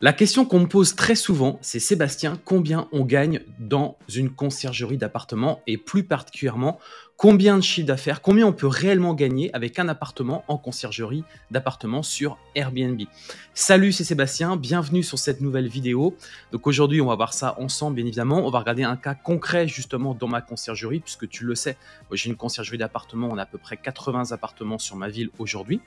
La question qu'on me pose très souvent, c'est Sébastien, combien on gagne dans une conciergerie d'appartement et plus particulièrement, combien de chiffre d'affaires, combien on peut réellement gagner avec un appartement en conciergerie d'appartement sur Airbnb. Salut, c'est Sébastien, bienvenue sur cette nouvelle vidéo. Donc aujourd'hui, on va voir ça ensemble, bien évidemment. On va regarder un cas concret justement dans ma conciergerie, puisque tu le sais, j'ai une conciergerie d'appartements. on a à peu près 80 appartements sur ma ville aujourd'hui.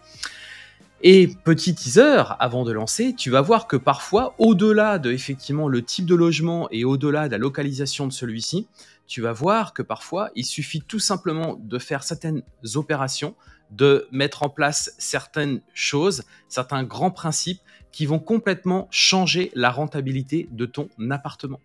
Et petit teaser, avant de lancer, tu vas voir que parfois, au-delà de effectivement le type de logement et au-delà de la localisation de celui-ci, tu vas voir que parfois, il suffit tout simplement de faire certaines opérations, de mettre en place certaines choses, certains grands principes qui vont complètement changer la rentabilité de ton appartement.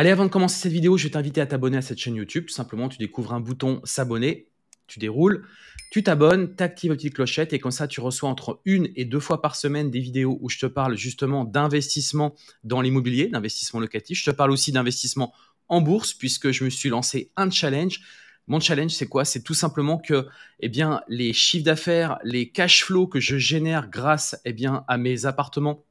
Allez, avant de commencer cette vidéo, je vais t'inviter à t'abonner à cette chaîne YouTube. Tout simplement, tu découvres un bouton s'abonner, tu déroules, tu t'abonnes, tu actives la petite clochette et comme ça, tu reçois entre une et deux fois par semaine des vidéos où je te parle justement d'investissement dans l'immobilier, d'investissement locatif. Je te parle aussi d'investissement en bourse puisque je me suis lancé un challenge. Mon challenge, c'est quoi C'est tout simplement que, eh bien, les chiffres d'affaires, les cash flows que je génère grâce, eh bien, à mes appartements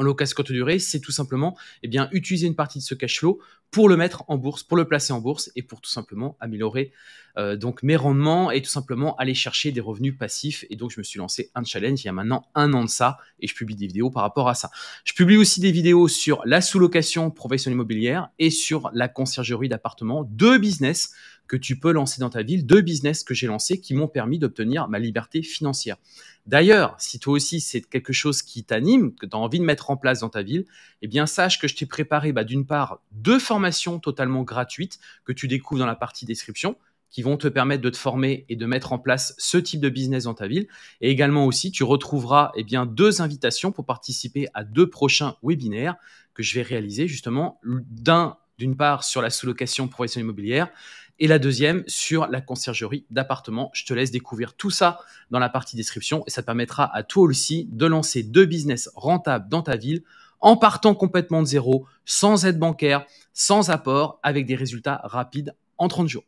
en location courte durée, c'est tout simplement eh bien, utiliser une partie de ce cash flow pour le mettre en bourse, pour le placer en bourse et pour tout simplement améliorer euh, donc mes rendements et tout simplement aller chercher des revenus passifs. Et donc je me suis lancé un challenge il y a maintenant un an de ça et je publie des vidéos par rapport à ça. Je publie aussi des vidéos sur la sous-location professionnelle immobilière et sur la conciergerie d'appartements, deux business que tu peux lancer dans ta ville, deux business que j'ai lancé qui m'ont permis d'obtenir ma liberté financière. D'ailleurs, si toi aussi c'est quelque chose qui t'anime, que tu as envie de mettre en place dans ta ville, eh bien sache que je t'ai préparé bah, d'une part deux formations totalement gratuites que tu découvres dans la partie description qui vont te permettre de te former et de mettre en place ce type de business dans ta ville. Et également aussi, tu retrouveras eh bien, deux invitations pour participer à deux prochains webinaires que je vais réaliser justement, d'un d'une part sur la sous-location professionnelle immobilière et la deuxième sur la conciergerie d'appartement. Je te laisse découvrir tout ça dans la partie description et ça te permettra à toi aussi de lancer deux business rentables dans ta ville en partant complètement de zéro, sans aide bancaire, sans apport, avec des résultats rapides en 30 jours.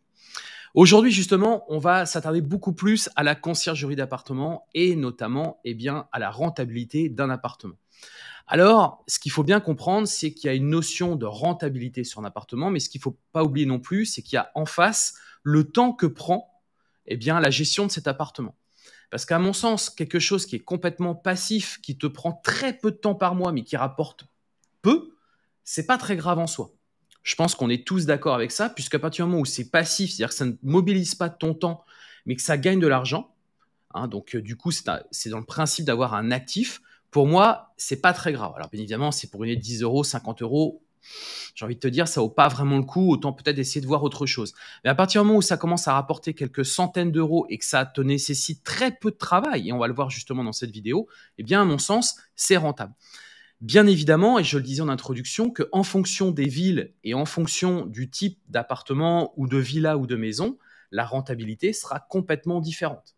Aujourd'hui, justement, on va s'attarder beaucoup plus à la conciergerie d'appartement et notamment eh bien, à la rentabilité d'un appartement. Alors, ce qu'il faut bien comprendre, c'est qu'il y a une notion de rentabilité sur un appartement, mais ce qu'il ne faut pas oublier non plus, c'est qu'il y a en face le temps que prend eh bien, la gestion de cet appartement. Parce qu'à mon sens, quelque chose qui est complètement passif, qui te prend très peu de temps par mois, mais qui rapporte peu, c'est pas très grave en soi. Je pense qu'on est tous d'accord avec ça, puisqu'à partir du moment où c'est passif, c'est-à-dire que ça ne mobilise pas ton temps, mais que ça gagne de l'argent, hein, donc euh, du coup, c'est dans le principe d'avoir un actif, pour moi, c'est pas très grave. Alors, bien évidemment, c'est pour de 10 euros, 50 euros. J'ai envie de te dire, ça vaut pas vraiment le coup. Autant peut-être essayer de voir autre chose. Mais à partir du moment où ça commence à rapporter quelques centaines d'euros et que ça te nécessite très peu de travail, et on va le voir justement dans cette vidéo, eh bien, à mon sens, c'est rentable. Bien évidemment, et je le disais en introduction, qu'en fonction des villes et en fonction du type d'appartement ou de villa ou de maison, la rentabilité sera complètement différente.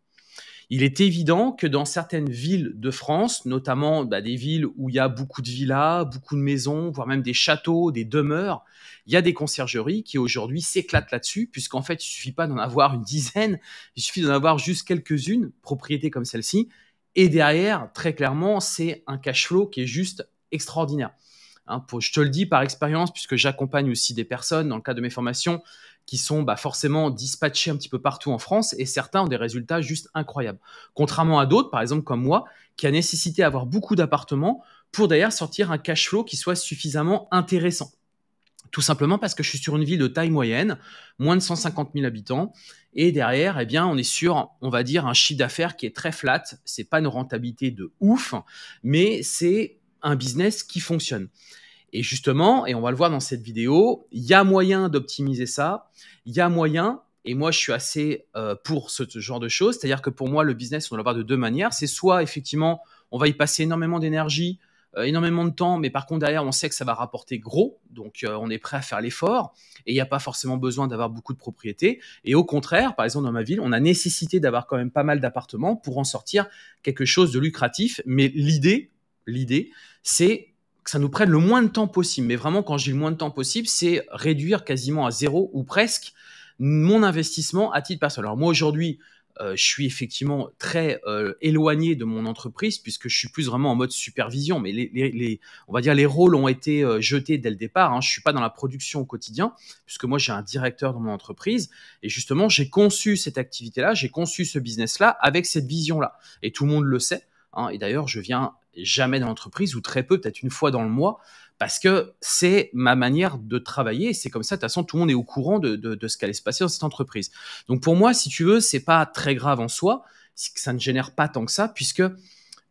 Il est évident que dans certaines villes de France, notamment bah, des villes où il y a beaucoup de villas, beaucoup de maisons, voire même des châteaux, des demeures, il y a des conciergeries qui aujourd'hui s'éclatent là-dessus, puisqu'en fait, il suffit pas d'en avoir une dizaine, il suffit d'en avoir juste quelques-unes, propriétés comme celle-ci. Et derrière, très clairement, c'est un cash flow qui est juste extraordinaire. Hein, je te le dis par expérience, puisque j'accompagne aussi des personnes dans le cadre de mes formations qui sont bah, forcément dispatchés un petit peu partout en France et certains ont des résultats juste incroyables. Contrairement à d'autres, par exemple comme moi, qui a nécessité avoir beaucoup d'appartements pour d'ailleurs sortir un cash flow qui soit suffisamment intéressant. Tout simplement parce que je suis sur une ville de taille moyenne, moins de 150 000 habitants, et derrière, eh bien, on est sur, on va dire, un chiffre d'affaires qui est très flat. C'est pas une rentabilité de ouf, mais c'est un business qui fonctionne. Et justement, et on va le voir dans cette vidéo, il y a moyen d'optimiser ça, il y a moyen, et moi je suis assez euh, pour ce genre de choses, c'est-à-dire que pour moi le business, on va le voir de deux manières, c'est soit effectivement on va y passer énormément d'énergie, euh, énormément de temps, mais par contre derrière on sait que ça va rapporter gros, donc euh, on est prêt à faire l'effort, et il n'y a pas forcément besoin d'avoir beaucoup de propriétés, et au contraire, par exemple dans ma ville, on a nécessité d'avoir quand même pas mal d'appartements pour en sortir quelque chose de lucratif, mais l'idée, l'idée, c'est que ça nous prenne le moins de temps possible. Mais vraiment, quand j'ai le moins de temps possible, c'est réduire quasiment à zéro ou presque mon investissement à titre personnel. Alors moi aujourd'hui, euh, je suis effectivement très euh, éloigné de mon entreprise puisque je suis plus vraiment en mode supervision. Mais les, on va dire les rôles ont été euh, jetés dès le départ. Je hein. Je suis pas dans la production au quotidien puisque moi j'ai un directeur dans mon entreprise et justement j'ai conçu cette activité-là, j'ai conçu ce business-là avec cette vision-là. Et tout le monde le sait. Hein. Et d'ailleurs, je viens jamais dans l'entreprise ou très peu, peut-être une fois dans le mois, parce que c'est ma manière de travailler. C'est comme ça, de toute façon, tout le monde est au courant de, de, ce qu'allait se passer dans cette entreprise. Donc pour moi, si tu veux, c'est pas très grave en soi, ça ne génère pas tant que ça, puisque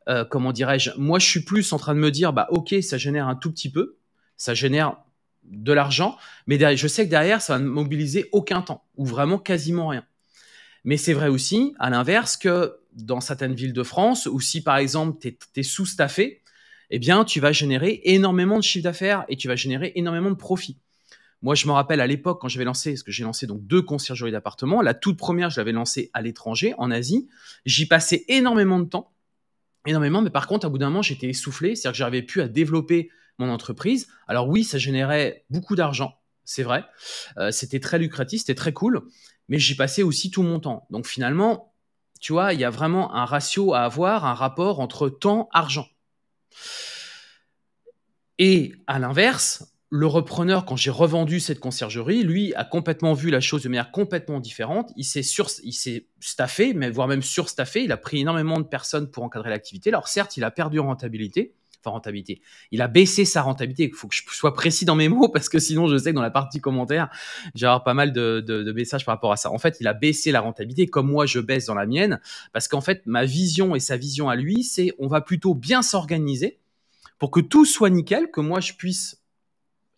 euh, comment dirais-je, moi je suis plus en train de me dire, bah ok, ça génère un tout petit peu, ça génère de l'argent, mais derrière, je sais que derrière, ça va ne mobiliser aucun temps, ou vraiment quasiment rien. Mais c'est vrai aussi, à l'inverse, que dans certaines villes de France, ou si par exemple tu es, sous-staffé, eh bien tu vas générer énormément de chiffre d'affaires et tu vas générer énormément de profits. Moi, je me rappelle à l'époque quand j'avais lancé, parce que j'ai lancé donc deux conciergeries d'appartements. La toute première, je l'avais lancée à l'étranger, en Asie. J'y passais énormément de temps, énormément, mais par contre, à bout d'un moment, j'étais essoufflé, c'est-à-dire que j'avais plus à développer mon entreprise. Alors oui, ça générait beaucoup d'argent, c'est vrai. Euh, c'était très lucratif, c'était très cool, mais j'y passais aussi tout mon temps. Donc finalement, tu vois, il y a vraiment un ratio à avoir, un rapport entre temps-argent. Et à l'inverse, le repreneur, quand j'ai revendu cette conciergerie, lui a complètement vu la chose de manière complètement différente. Il s'est il s'est staffé, mais voire même surstaffé. Il a pris énormément de personnes pour encadrer l'activité. Alors certes, il a perdu rentabilité, rentabilité. Il a baissé sa rentabilité. Il faut que je sois précis dans mes mots parce que sinon, je sais que dans la partie commentaire, j'ai avoir pas mal de, de, messages par rapport à ça. En fait, il a baissé la rentabilité comme moi, je baisse dans la mienne parce qu'en fait, ma vision et sa vision à lui, c'est on va plutôt bien s'organiser pour que tout soit nickel, que moi, je puisse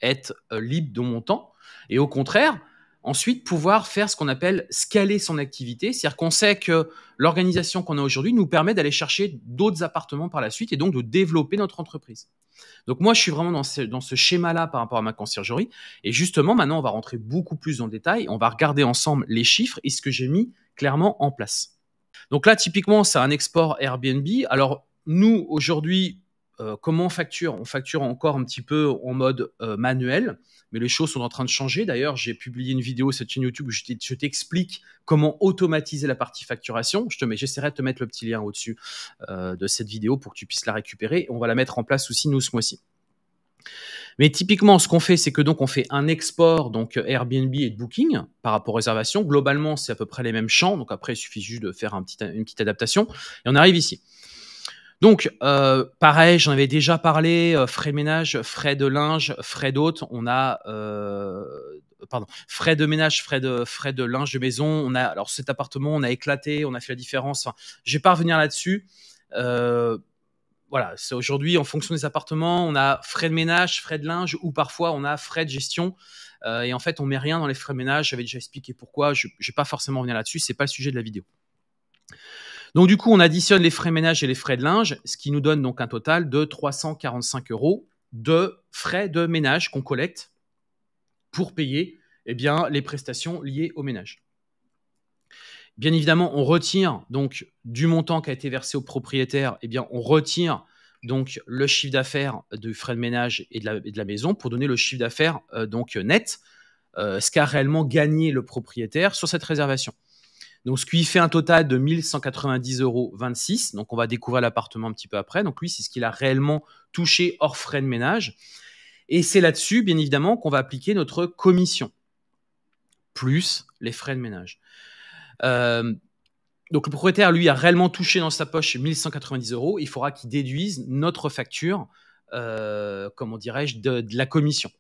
être euh, libre de mon temps. Et au contraire, Ensuite, pouvoir faire ce qu'on appelle scaler son activité, c'est-à-dire qu'on sait que l'organisation qu'on a aujourd'hui nous permet d'aller chercher d'autres appartements par la suite et donc de développer notre entreprise. Donc moi, je suis vraiment dans ce, schéma-là par rapport à ma conciergerie. Et justement, maintenant, on va rentrer beaucoup plus dans le détail. On va regarder ensemble les chiffres et ce que j'ai mis clairement en place. Donc là, typiquement, c'est un export Airbnb. Alors nous, aujourd'hui, euh, comment on facture On facture encore un petit peu en mode euh, manuel, mais les choses sont en train de changer. D'ailleurs, j'ai publié une vidéo sur chaîne YouTube où je t'explique comment automatiser la partie facturation. te j'essaierai de te mettre le petit lien au-dessus euh, de cette vidéo pour que tu puisses la récupérer. on va la mettre en place aussi nous ce mois-ci. Mais typiquement, ce qu'on fait, c'est que donc on fait un export donc Airbnb et Booking par rapport aux réservations. Globalement, c'est à peu près les mêmes champs. Donc après, il suffit juste de faire une petite adaptation et on arrive ici. Donc, euh, pareil, j'en avais déjà parlé, euh, frais ménage, frais de linge, frais d'hôte, on a... Euh, pardon, frais de ménage, frais de, frais de linge de maison, on a... Alors, cet appartement, on a éclaté, on a fait la différence, Je ne vais pas revenir là-dessus. voilà, c'est aujourd'hui en fonction des appartements, on a frais de ménage, frais de linge ou parfois on a frais de gestion. et en fait, on met rien dans les frais de ménage. J'avais déjà expliqué pourquoi. Je ne vais pas forcément revenir là-dessus. Ce n'est pas le sujet de la vidéo. Donc du coup, on additionne les frais ménage et les frais de linge, ce qui nous donne donc un total de 345 euros de frais de ménage qu'on collecte pour payer eh bien, les prestations liées au ménage. Bien évidemment, on retire donc du montant qui a été versé au propriétaire, eh bien, on retire donc le chiffre d'affaires du frais de ménage et de, la, maison pour donner le chiffre d'affaires euh, donc euh, net, euh, ce qu'a réellement gagné le propriétaire sur cette réservation. Donc, ce qui fait un total de 1190,26 euros. Donc, on va découvrir l'appartement un petit peu après. Donc, lui, c'est ce qu'il a réellement touché hors frais de ménage. Et c'est là-dessus, bien évidemment, qu'on va appliquer notre commission, plus les frais de ménage. Euh, donc, le propriétaire, lui, a réellement touché dans sa poche 1190 euros. Il faudra qu'il déduise notre facture, euh, comment dirais-je, de la commission.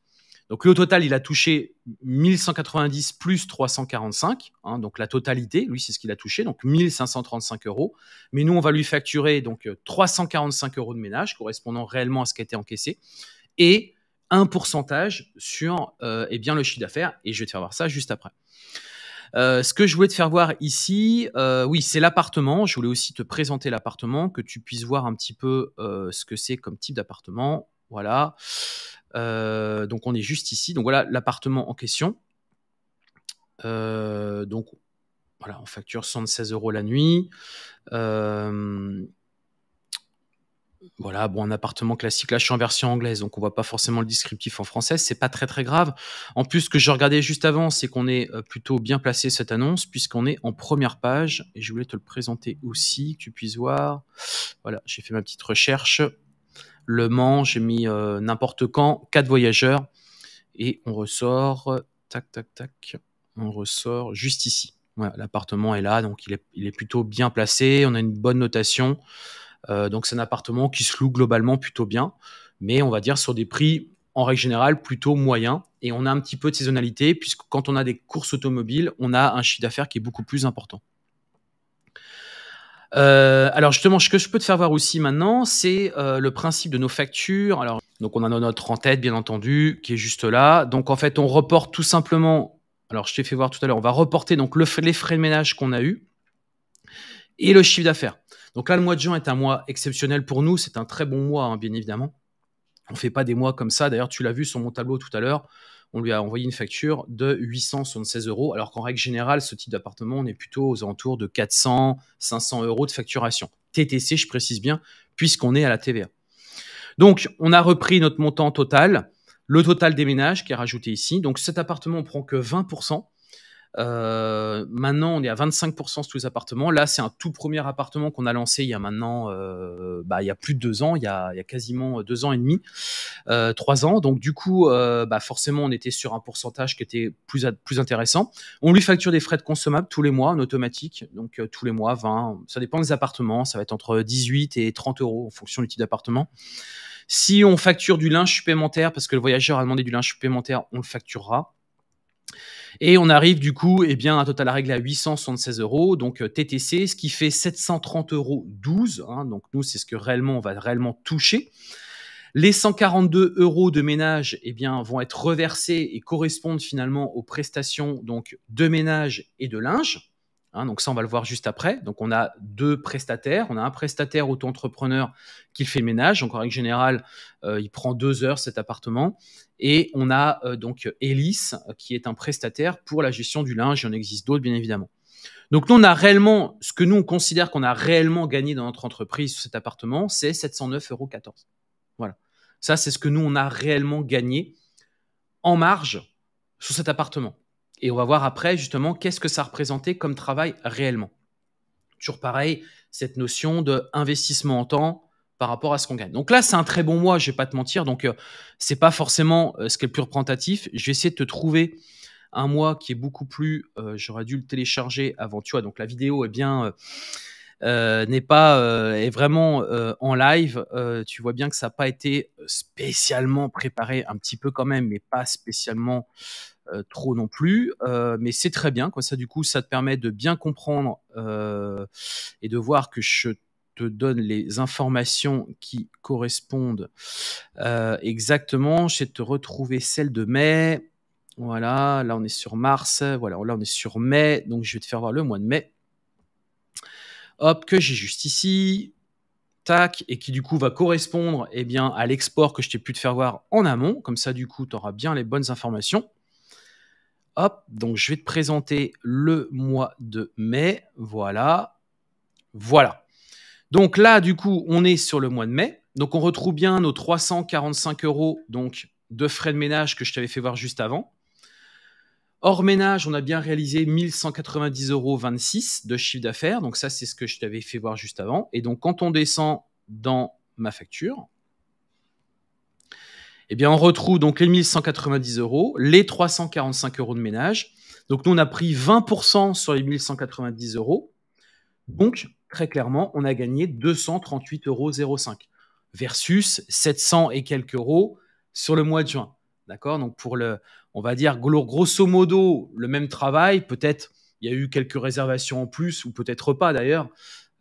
Donc, lui, au total, il a touché 1190 plus 345, hein, donc la totalité, lui, c'est ce qu'il a touché, donc 1535 euros. Mais nous, on va lui facturer donc 345 euros de ménage, correspondant réellement à ce qui a été encaissé, et un pourcentage sur euh, eh bien, le chiffre d'affaires. Et je vais te faire voir ça juste après. Euh, ce que je voulais te faire voir ici, euh, oui, c'est l'appartement. Je voulais aussi te présenter l'appartement, que tu puisses voir un petit peu ce que c'est comme type d'appartement. Voilà. Euh, donc on est juste ici. Donc voilà l'appartement en question. Euh, donc voilà, on facture 116 euros la nuit. Euh, voilà, bon, un appartement classique. Là, je suis en version anglaise, donc on voit pas forcément le descriptif en français. C'est pas très très grave. En plus, ce que je regardais juste avant, c'est qu'on est plutôt bien placé cette annonce, puisqu'on est en première page. Et je voulais te le présenter aussi, que tu puisses voir. Voilà, j'ai fait ma petite recherche. Le Mans, j'ai mis euh, n'importe quand, 4 voyageurs. Et on ressort, euh, tac, tac, tac, on ressort juste ici. L'appartement est là, donc il est, plutôt bien placé. On a une bonne notation. Euh, donc c'est un appartement qui se loue globalement plutôt bien, mais on va dire sur des prix en règle générale plutôt moyens. Et on a un petit peu de saisonnalité, puisque quand on a des courses automobiles, on a un chiffre d'affaires qui est beaucoup plus important. Euh, alors justement, ce que je peux te faire voir aussi maintenant, c'est euh, le principe de nos factures. Alors, donc on a notre en tête, bien entendu, qui est juste là. Donc en fait, on reporte tout simplement. Alors je t'ai fait voir tout à l'heure, on va reporter donc les frais de ménage qu'on a eu et le chiffre d'affaires. Donc là, le mois de juin est un mois exceptionnel pour nous. C'est un très bon mois, hein, bien évidemment. On ne fait pas des mois comme ça. D'ailleurs, tu l'as vu sur mon tableau tout à l'heure on lui a envoyé une facture de 876 euros, alors qu'en règle générale, ce type d'appartement, on est plutôt aux alentours de 400, 500 euros de facturation. TTC, je précise bien, puisqu'on est à la TVA. Donc, on a repris notre montant total, le total des ménages qui est rajouté ici. Donc, cet appartement, on prend que 20%. Euh, maintenant, on est à 25% sur tous les appartements. Là, c'est un tout premier appartement qu'on a lancé il y a maintenant, euh, bah, il y a plus de deux ans, il y a, quasiment deux ans et demi, euh, trois ans. Donc, du coup, euh, bah, forcément, on était sur un pourcentage qui était plus, plus intéressant. On lui facture des frais de consommables tous les mois en automatique. Donc, euh, tous les mois, 20, ça dépend des appartements. Ça va être entre 18 et 30 euros en fonction du type d'appartement. Si on facture du linge supplémentaire, parce que le voyageur a demandé du linge supplémentaire, on le facturera. Et on arrive du coup eh bien, à total à règle à 876 euros, donc euh, TTC, ce qui fait 730 euros 12. Hein. donc nous, c'est ce que réellement on va réellement toucher. Les 142 euros de ménage eh bien, vont être reversés et correspondent finalement aux prestations donc, de ménage et de linge. Hein, donc ça, on va le voir juste après. Donc on a deux prestataires. On a un prestataire auto-entrepreneur qui fait ménage. Donc en règle générale, euh, il prend deux heures cet appartement. Et on a euh, donc Elis euh, qui est un prestataire pour la gestion du linge. Il en existe d'autres, bien évidemment. Donc nous, on a réellement, ce que nous, on considère qu'on a réellement gagné dans notre entreprise sur cet appartement, c'est 709,14 euros. Voilà. Ça, c'est ce que nous, on a réellement gagné en marge sur cet appartement. Et on va voir après, justement, qu'est-ce que ça représentait comme travail réellement. Toujours pareil, cette notion d'investissement en temps par rapport à ce qu'on gagne. Donc là, c'est un très bon mois, je ne vais pas te mentir. Donc, euh, ce n'est pas forcément euh, ce qui est le plus représentatif. Je vais essayer de te trouver un mois qui est beaucoup plus. Euh, j'aurais dû le télécharger avant, tu vois. Donc la vidéo est bien. n'est pas est vraiment en live. tu vois bien que ça n'a pas été spécialement préparé, un petit peu quand même, mais pas spécialement euh, trop non plus, euh, mais c'est très bien. Comme ça, du coup, ça te permet de bien comprendre euh, et de voir que je te donne les informations qui correspondent exactement. Je vais te retrouver celle de mai. Voilà, là on est sur mars, voilà, là on est sur mai, donc je vais te faire voir le mois de mai. Hop, que j'ai juste ici, tac, et qui du coup va correspondre eh bien, à l'export que je t'ai pu te faire voir en amont, comme ça du coup tu auras bien les bonnes informations. Hop, donc je vais te présenter le mois de mai. Voilà. Voilà. Donc là, du coup, on est sur le mois de mai. Donc on retrouve bien nos 345 euros donc, de frais de ménage que je t'avais fait voir juste avant. Hors ménage, on a bien réalisé 1190,26 euros de chiffre d'affaires. Donc ça, c'est ce que je t'avais fait voir juste avant. Et donc quand on descend dans ma facture, eh bien, on retrouve donc les 1190 euros, les 345 euros de ménage. Donc, nous, on a pris 20% sur les 1190 euros. Donc, très clairement, on a gagné 238,05 euros versus 700 et quelques euros sur le mois de juin. D'accord Donc, pour le, on va dire grosso modo le même travail, peut-être il y a eu quelques réservations en plus, ou peut-être pas d'ailleurs,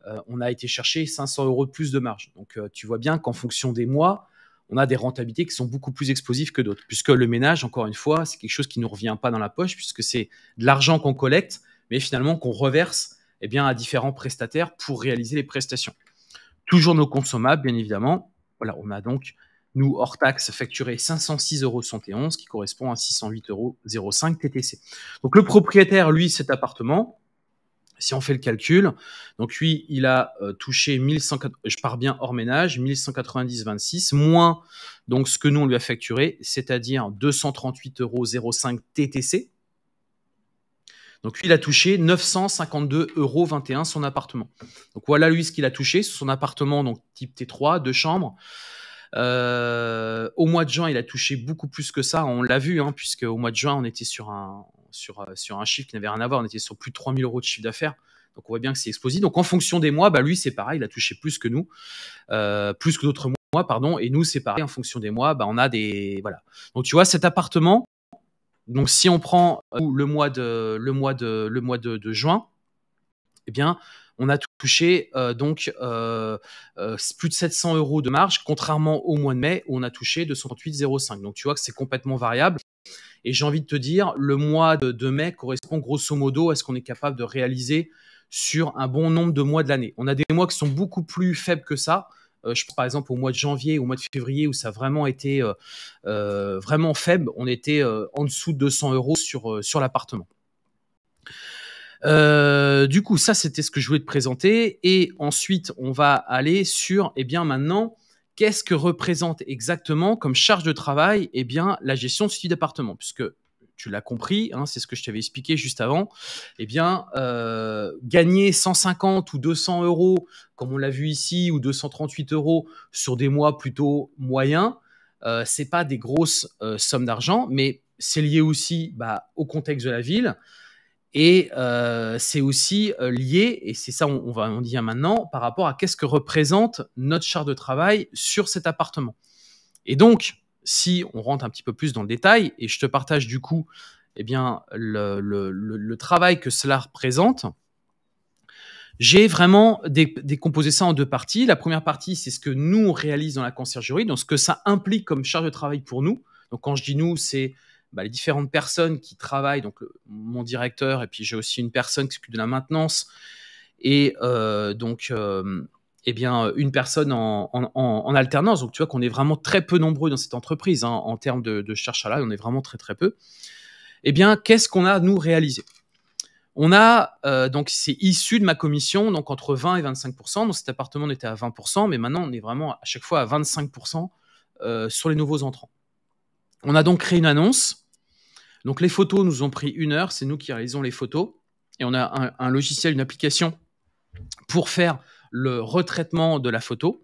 euh, on a été chercher 500 euros de plus de marge. Donc, euh, tu vois bien qu'en fonction des mois, on a des rentabilités qui sont beaucoup plus explosives que d'autres. Puisque le ménage, encore une fois, c'est quelque chose qui ne nous revient pas dans la poche, puisque c'est de l'argent qu'on collecte, mais finalement qu'on reverse eh bien, à différents prestataires pour réaliser les prestations. Toujours nos consommables, bien évidemment. Voilà, on a donc, nous, hors taxe, facturé 506,71 euros, qui correspond à 608,05 euros TTC. Donc le propriétaire, lui, cet appartement, si on fait le calcul, donc lui, il a euh, touché 1100, je pars bien hors ménage, 1190,26, moins donc ce que nous on lui a facturé, c'est-à-dire 238,05 euros TTC. Donc lui, il a touché 952,21 euros son appartement. Donc voilà lui ce qu'il a touché, son appartement donc type T3, deux chambres. Euh, au mois de juin, il a touché beaucoup plus que ça. On l'a vu, puisqu'au hein, puisque au mois de juin, on était sur un, euh, sur, un chiffre qui n'avait rien à voir. On était sur plus de 3000 euros de chiffre d'affaires. Donc on voit bien que c'est explosif. Donc en fonction des mois, bah, lui c'est pareil, il a touché plus que nous, euh, plus que d'autres mois, pardon. Et nous c'est pareil, en fonction des mois, bah, on a des voilà. Donc tu vois cet appartement. Donc si on prend euh, le mois de le mois de le mois de, juin, eh bien on a touché donc plus de 700 euros de marge, contrairement au mois de mai où on a touché 238,05. Donc tu vois que c'est complètement variable. Et j'ai envie de te dire, le mois de, mai correspond grosso modo à ce qu'on est capable de réaliser sur un bon nombre de mois de l'année. On a des mois qui sont beaucoup plus faibles que ça. Euh, je par exemple au mois de janvier, au mois de février, où ça a vraiment été euh, euh, vraiment faible. On était en dessous de 200 euros sur, sur l'appartement. du coup, ça c'était ce que je voulais te présenter. Et ensuite, on va aller sur, eh bien maintenant, Qu'est-ce que représente exactement comme charge de travail eh bien, la gestion de ce type d'appartement Puisque tu l'as compris, hein, c'est ce que je t'avais expliqué juste avant, eh bien, euh, gagner 150 ou 200 euros, comme on l'a vu ici, ou 238 euros sur des mois plutôt moyens, ce euh, c'est pas des grosses euh, sommes d'argent, mais c'est lié aussi bah, au contexte de la ville, et euh, c'est aussi euh, lié, et c'est ça, on, on va en dire maintenant, par rapport à qu'est-ce que représente notre charge de travail sur cet appartement. Et donc, si on rentre un petit peu plus dans le détail, et je te partage du coup et eh bien, le, travail que cela représente, j'ai vraiment décomposé ça en deux parties. La première partie, c'est ce que nous, réalisons réalise dans la conciergerie, donc ce que ça implique comme charge de travail pour nous. Donc quand je dis nous, c'est bah, les différentes personnes qui travaillent, donc euh, mon directeur, et puis j'ai aussi une personne qui s'occupe de la maintenance, et euh, donc euh, eh bien, une personne en, alternance. Donc tu vois qu'on est vraiment très peu nombreux dans cette entreprise, hein, en termes de, de cherche à là, on est vraiment très très peu. et eh bien, qu'est-ce qu'on a, nous, réalisé on a, donc c'est issu de ma commission, donc entre 20 et 25 Donc cet appartement, on était à 20 mais maintenant on est vraiment à chaque fois à 25 sur les nouveaux entrants. On a donc créé une annonce donc les photos nous ont pris une heure, c'est nous qui réalisons les photos. Et on a un, logiciel, une application pour faire le retraitement de la photo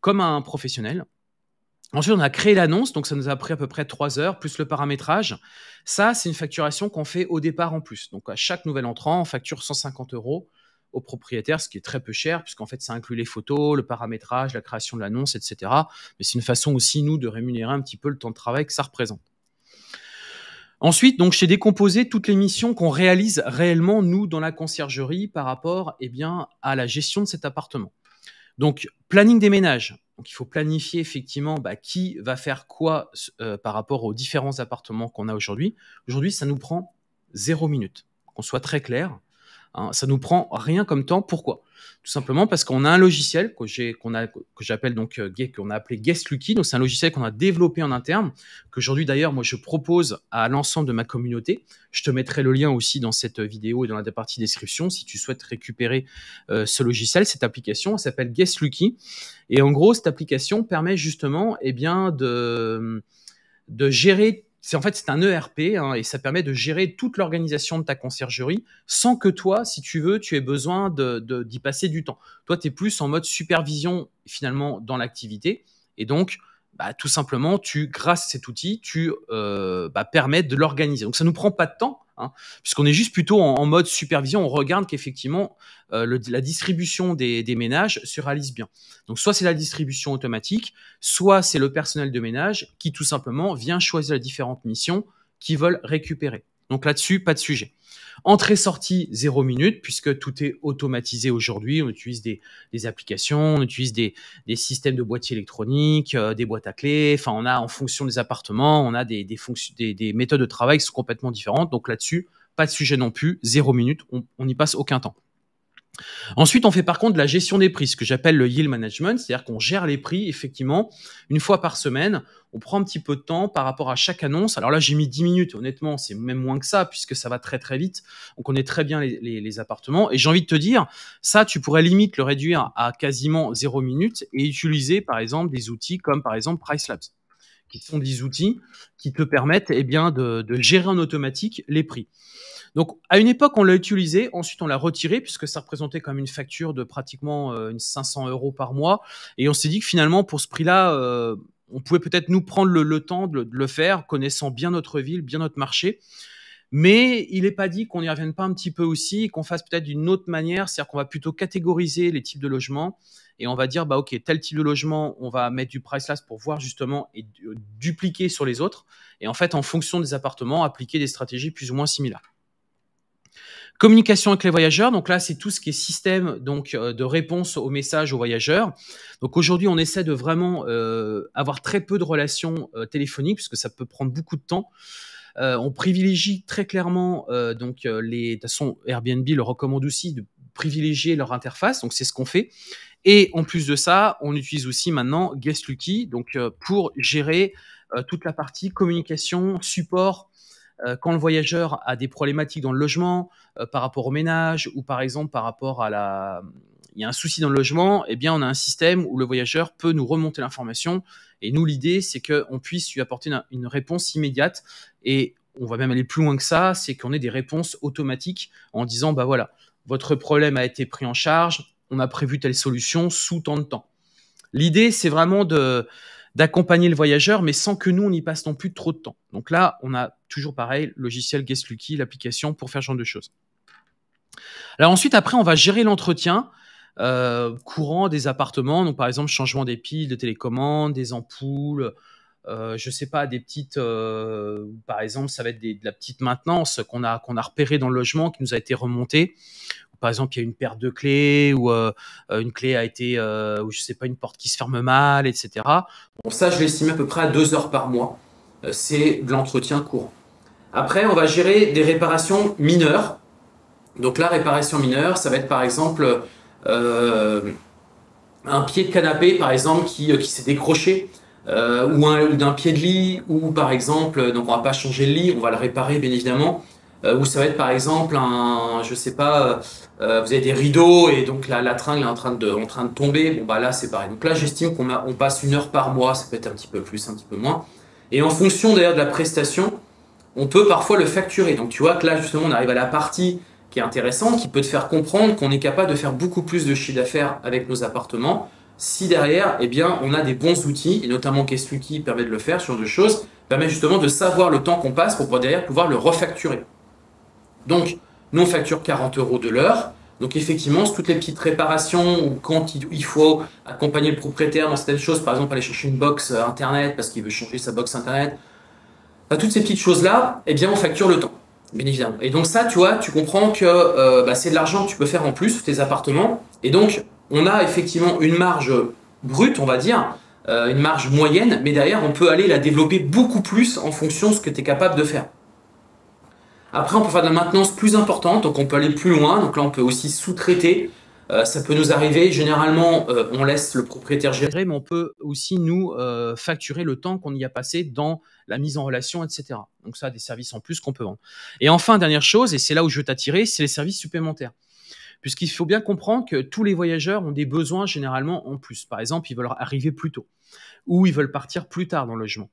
comme un professionnel. Ensuite, on a créé l'annonce, donc ça nous a pris à peu près trois heures, plus le paramétrage. Ça, c'est une facturation qu'on fait au départ en plus. Donc à chaque nouvel entrant, on facture 150 euros au propriétaire, ce qui est très peu cher, puisqu'en fait, ça inclut les photos, le paramétrage, la création de l'annonce, etc. Mais c'est une façon aussi, nous, de rémunérer un petit peu le temps de travail que ça représente. Ensuite, donc, j'ai décomposé toutes les missions qu'on réalise réellement, nous, dans la conciergerie, par rapport eh bien, à la gestion de cet appartement. Donc, planning des ménages. Donc, il faut planifier effectivement bah, qui va faire quoi euh, par rapport aux différents appartements qu'on a aujourd'hui. Aujourd'hui, ça nous prend zéro minute. Qu'on soit très clair, Hein, ça nous prend rien comme temps. Pourquoi Tout simplement parce qu'on a un logiciel que j'appelle euh, qu'on a appelé Guest Lucky. Donc c'est un logiciel qu'on a développé en interne, qu'aujourd'hui d'ailleurs moi je propose à l'ensemble de ma communauté. Je te mettrai le lien aussi dans cette vidéo et dans la partie description si tu souhaites récupérer euh, ce logiciel, cette application. Elle s'appelle Guest Lucky. Et en gros cette application permet justement et eh bien de de gérer c'est en fait c'est un ERP hein, et ça permet de gérer toute l'organisation de ta conciergerie sans que toi, si tu veux, tu aies besoin d'y passer du temps. Toi, tu es plus en mode supervision finalement dans l'activité et donc bah, tout simplement, tu grâce à cet outil, tu euh, bah, permets de l'organiser. Donc ça nous prend pas de temps Hein. puisqu'on est juste plutôt en, mode supervision, on regarde qu'effectivement euh, la distribution des, des, ménages se réalise bien. Donc soit c'est la distribution automatique, soit c'est le personnel de ménage qui tout simplement vient choisir les différentes missions qu'ils veulent récupérer. Donc là-dessus, pas de sujet. Entrée-sortie, zéro minute, puisque tout est automatisé aujourd'hui. On utilise des, applications, on utilise des, systèmes de boîtiers électroniques, euh, des boîtes à clés. Enfin, on a en fonction des appartements, on a des, des, fonctions, des, méthodes de travail qui sont complètement différentes. Donc là-dessus, pas de sujet non plus, zéro minute, on n'y passe aucun temps. Ensuite, on fait par contre la gestion des prix, ce que j'appelle le yield management, c'est-à-dire qu'on gère les prix effectivement une fois par semaine. On prend un petit peu de temps par rapport à chaque annonce. Alors là, j'ai mis 10 minutes, honnêtement, c'est même moins que ça puisque ça va très très vite. On connaît très bien les, appartements. Et j'ai envie de te dire, ça, tu pourrais limite le réduire à quasiment 0 minute et utiliser par exemple des outils comme par exemple Price Labs qui sont des outils qui te permettent eh bien, de gérer en automatique les prix. Donc, à une époque, on l'a utilisé, ensuite on l'a retiré, puisque ça représentait comme une facture de pratiquement 500 euh, euros par mois. Et on s'est dit que finalement, pour ce prix-là, euh, on pouvait peut-être nous prendre le, temps de, le, faire, connaissant bien notre ville, bien notre marché. Mais il n'est pas dit qu'on n'y revienne pas un petit peu aussi, qu'on fasse peut-être d'une autre manière, c'est-à-dire qu'on va plutôt catégoriser les types de logements et on va dire, bah ok, tel type de logement, on va mettre du price last pour voir justement et euh, dupliquer sur les autres. Et en fait, en fonction des appartements, appliquer des stratégies plus ou moins similaires. Communication avec les voyageurs, donc là c'est tout ce qui est système donc euh, de réponse aux messages aux voyageurs. Donc aujourd'hui on essaie de vraiment euh, avoir très peu de relations euh, téléphoniques puisque ça peut prendre beaucoup de temps. on privilégie très clairement donc les de façon Airbnb le recommande aussi de privilégier leur interface donc c'est ce qu'on fait et en plus de ça on utilise aussi maintenant Guest Lucky donc pour gérer toute la partie communication support euh, quand le voyageur a des problématiques dans le logement, euh, par rapport au ménage ou par exemple par rapport à la, il y a un souci dans le logement, eh bien, on a un système où le voyageur peut nous remonter l'information. Et nous, l'idée, c'est qu'on puisse lui apporter une, réponse immédiate. Et on va même aller plus loin que ça, c'est qu'on ait des réponses automatiques en disant, bah voilà, votre problème a été pris en charge, on a prévu telle solution sous tant de temps. L'idée, c'est vraiment de, d'accompagner le voyageur, mais sans que nous, on y passe non plus trop de temps. Donc là, on a toujours pareil, logiciel Guest Lucky, l'application pour faire ce genre de choses. Alors ensuite, après, on va gérer l'entretien. Euh, courant des appartements, donc par exemple changement des piles de télécommande, des ampoules, Je euh, je sais pas, des petites, euh, par exemple, ça va être de la petite maintenance qu'on a qu'on a repérée dans le logement qui nous a été remontée, par exemple, il y a une perte de clé ou euh, euh, une clé a été, euh, ou je sais pas, une porte qui se ferme mal, etc. Bon, ça, je l'estime à peu près à deux heures par mois. C'est de l'entretien courant. Après, on va gérer des réparations mineures. Donc la réparation mineure, ça va être par exemple un pied de canapé, par exemple, qui, qui s'est décroché. ou d'un pied de lit, ou par exemple, donc on va pas changer le lit, on va le réparer bien évidemment, euh, Ou ça va être par exemple un, je sais pas, euh, euh, vous avez des rideaux et donc la, la tringle est en train de, tomber. Bon bah là c'est pareil. Donc là j'estime qu'on on passe une heure par mois, ça peut être un petit peu plus, un petit peu moins. Et en fonction d'ailleurs de la prestation, on peut parfois le facturer. Donc tu vois que là justement on arrive à la partie qui est intéressante, qui peut te faire comprendre qu'on est capable de faire beaucoup plus de chiffre d'affaires avec nos appartements si derrière, eh bien, on a des bons outils, et notamment Kestuki permet de le faire, sur genre de choses, permet justement de savoir le temps qu'on passe pour pouvoir derrière pouvoir le refacturer. Donc, nous, on facture 40 euros de l'heure. Donc, effectivement, toutes les petites réparations ou quand il faut accompagner le propriétaire dans certaines choses, par exemple, aller chercher une box euh, Internet parce qu'il veut changer sa box Internet, bah, toutes ces petites choses-là, eh bien, on facture le temps, bien évidemment. Et donc, ça, tu vois, tu comprends que euh, bah, c'est de l'argent que tu peux faire en plus sur tes appartements. Et donc, on a effectivement une marge brute, on va dire, euh, une marge moyenne, mais derrière, on peut aller la développer beaucoup plus en fonction de ce que tu es capable de faire. Après, on peut faire de la maintenance plus importante, donc on peut aller plus loin. Donc là, on peut aussi sous-traiter. Euh, ça peut nous arriver. Généralement, euh, on laisse le propriétaire gérer, mais on peut aussi nous euh, facturer le temps qu'on y a passé dans la mise en relation, etc. Donc ça, des services en plus qu'on peut vendre. Et enfin, dernière chose, et c'est là où je veux t'attirer, c'est les services supplémentaires. Puisqu'il faut bien comprendre que tous les voyageurs ont des besoins généralement en plus. Par exemple, ils veulent arriver plus tôt ou ils veulent partir plus tard dans le logement.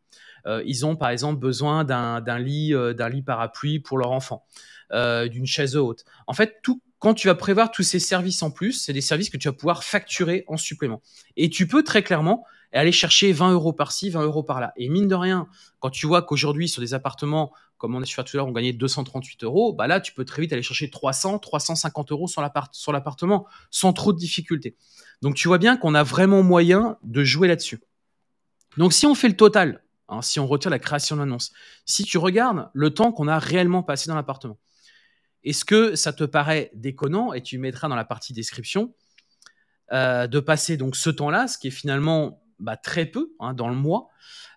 Euh, ils ont par exemple besoin d'un lit, euh, d'un lit parapluie pour leur enfant, euh, d'une chaise haute. En fait, tout, quand tu vas prévoir tous ces services en plus, c'est des services que tu vas pouvoir facturer en supplément. Et tu peux très clairement aller chercher 20 euros par-ci, 20 euros par-là. Et mine de rien, quand tu vois qu'aujourd'hui, sur des appartements, comme on a su faire tout à l'heure, on gagnait 238 euros, bah là, tu peux très vite aller chercher 300, 350 euros sur l'appartement, sans trop de difficultés. Donc, tu vois bien qu'on a vraiment moyen de jouer là-dessus. Donc, si on fait le total Hein, si on retire la création de l'annonce. Si tu regardes le temps qu'on a réellement passé dans l'appartement, est-ce que ça te paraît déconnant, et tu mettras dans la partie description, euh, de passer donc ce temps-là, ce qui est finalement bah, très peu hein, dans le mois,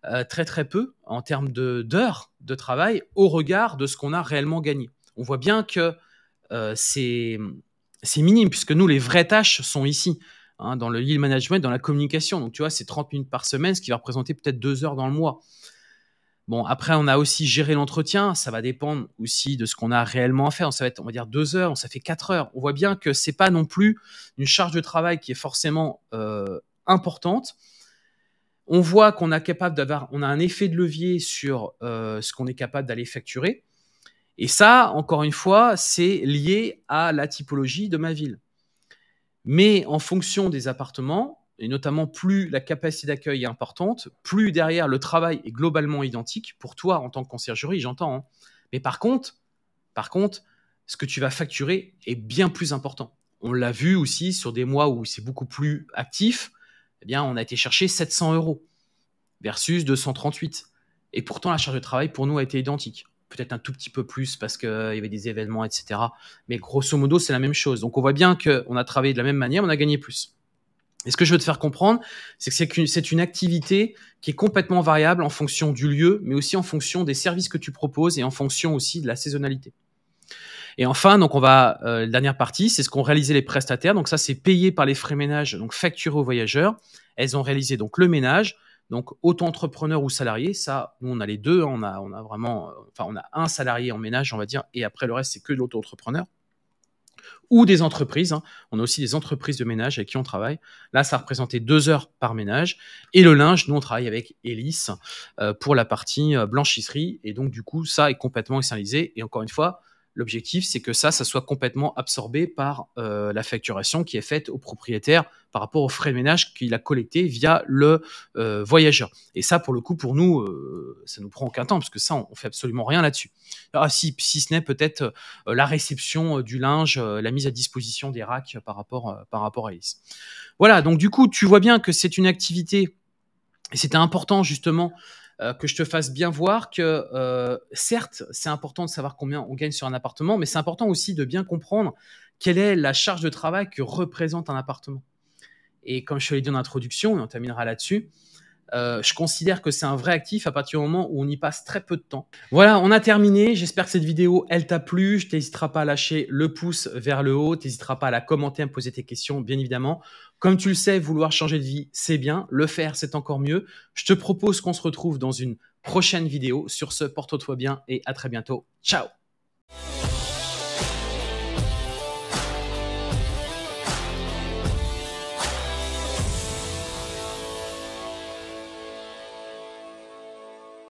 euh, très très peu en termes d'heures de, travail au regard de ce qu'on a réellement gagné. On voit bien que euh, c'est minime, puisque nous, les vraies tâches sont ici. Hein, dans le yield management, dans la communication. Donc, tu vois, c'est 30 minutes par semaine, ce qui va représenter peut-être deux heures dans le mois. Bon, après, on a aussi géré l'entretien. Ça va dépendre aussi de ce qu'on a réellement à faire. Ça va être, on va dire, deux heures, ça fait quatre heures. On voit bien que ce n'est pas non plus une charge de travail qui est forcément euh, importante. On voit qu'on est capable d'avoir, on a un effet de levier sur euh, ce qu'on est capable d'aller facturer. Et ça, encore une fois, c'est lié à la typologie de ma ville. Mais en fonction des appartements, et notamment plus la capacité d'accueil est importante, plus derrière le travail est globalement identique pour toi en tant que conciergerie, j'entends. Hein. Mais par contre, par contre, ce que tu vas facturer est bien plus important. On l'a vu aussi sur des mois où c'est beaucoup plus actif, eh bien on a été chercher 700 euros versus 238. Et pourtant la charge de travail pour nous a été identique peut-être un tout petit peu plus parce qu'il euh, il y avait des événements, etc. Mais grosso modo, c'est la même chose. Donc on voit bien qu'on a travaillé de la même manière, on a gagné plus. Et ce que je veux te faire comprendre, c'est que c'est une activité qui est complètement variable en fonction du lieu, mais aussi en fonction des services que tu proposes et en fonction aussi de la saisonnalité. Et enfin, donc on va euh, la dernière partie, c'est ce qu'ont réalisé les prestataires. Donc ça, c'est payé par les frais ménages, donc facturé aux voyageurs. Elles ont réalisé donc le ménage, donc, auto-entrepreneur ou salarié, ça, nous, on a les deux. Hein. On a, on a vraiment, euh, enfin, on a un salarié en ménage, on va dire, et après, le reste, c'est que de l'auto-entrepreneur. Ou des entreprises. Hein. On a aussi des entreprises de ménage avec qui on travaille. Là, ça représentait deux heures par ménage. Et le linge, nous, on travaille avec Hélice euh, pour la partie euh, blanchisserie. Et donc, du coup, ça est complètement externalisé. Et encore une fois, L'objectif, c'est que ça, ça soit complètement absorbé par euh, la facturation qui est faite au propriétaire par rapport aux frais de ménage qu'il a collectés via le euh, voyageur. Et ça, pour le coup, pour nous, ça euh, ça nous prend aucun temps parce que ça, on, ne fait absolument rien là-dessus. Ah, si, si ce n'est peut-être la réception du linge, la mise à disposition des racks par rapport, par rapport à Alice. Voilà. Donc du coup, tu vois bien que c'est une activité et c'était important justement euh, que je te fasse bien voir que, euh, certes, c'est important de savoir combien on gagne sur un appartement, mais c'est important aussi de bien comprendre quelle est la charge de travail que représente un appartement. Et comme je te l'ai dit en introduction, et on terminera là-dessus, euh, je considère que c'est un vrai actif à partir du moment où on y passe très peu de temps. Voilà, on a terminé. J'espère que cette vidéo, elle t'a plu. Je t'hésiterai pas à lâcher le pouce vers le haut. T'hésiteras pas à la commenter, à me poser tes questions, bien évidemment. Comme tu le sais, vouloir changer de vie, c'est bien. Le faire, c'est encore mieux. Je te propose qu'on se retrouve dans une prochaine vidéo. Sur ce, porte-toi bien et à très bientôt. Ciao